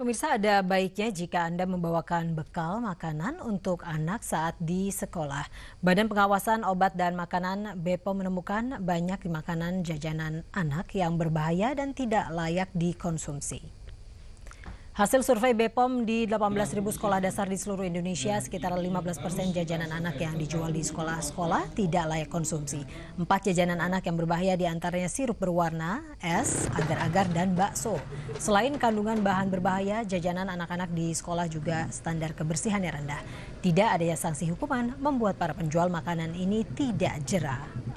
Pemirsa ada baiknya jika Anda membawakan bekal makanan untuk anak saat di sekolah. Badan Pengawasan Obat dan Makanan BPOM menemukan banyak makanan jajanan anak yang berbahaya dan tidak layak dikonsumsi. Hasil survei BPOM di 18.000 iya, sekolah iya. dasar di seluruh Indonesia, iya, sekitar 15 persen jajanan anak yang dijual di sekolah-sekolah tidak layak konsumsi. Empat jajanan anak yang berbahaya diantaranya sirup berwarna, es, agar-agar, dan bakso. Selain kandungan bahan berbahaya, jajanan anak-anak di sekolah juga standar kebersihannya rendah. Tidak adanya sanksi hukuman membuat para penjual makanan ini tidak jerah.